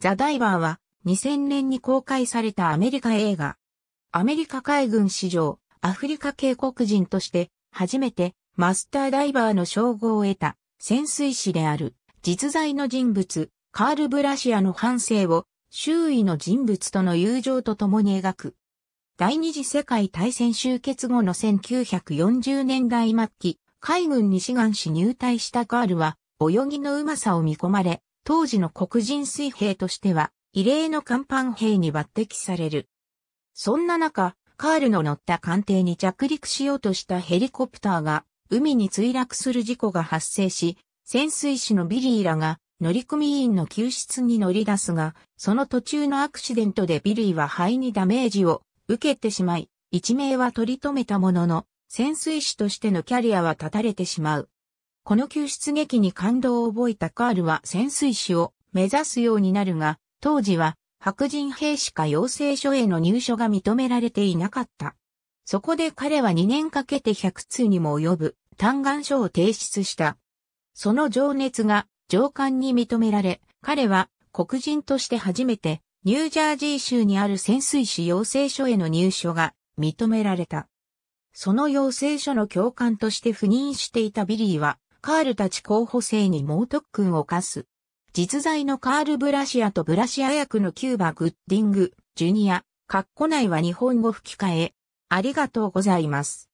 ザ・ダイバーは2000年に公開されたアメリカ映画。アメリカ海軍史上アフリカ系黒人として初めてマスターダイバーの称号を得た潜水士である実在の人物カール・ブラシアの反省を周囲の人物との友情と共に描く。第二次世界大戦終結後の1940年代末期、海軍に志願し入隊したカールは泳ぎのうまさを見込まれ、当時の黒人水兵としては、異例の甲板兵に抜擢される。そんな中、カールの乗った艦艇に着陸しようとしたヘリコプターが、海に墜落する事故が発生し、潜水士のビリーらが乗組員の救出に乗り出すが、その途中のアクシデントでビリーは肺にダメージを受けてしまい、一命は取り留めたものの、潜水士としてのキャリアは断たれてしまう。この救出劇に感動を覚えたカールは潜水士を目指すようになるが、当時は白人兵士か養成所への入所が認められていなかった。そこで彼は2年かけて100通にも及ぶ嘆願書を提出した。その情熱が上官に認められ、彼は黒人として初めてニュージャージー州にある潜水士養成所への入所が認められた。その養成所の教官として赴任していたビリーはカールたち候補生に猛特訓を課す。実在のカール・ブラシアとブラシア役のキューバ・グッディング、ジュニア、カッコ内は日本語吹き替え。ありがとうございます。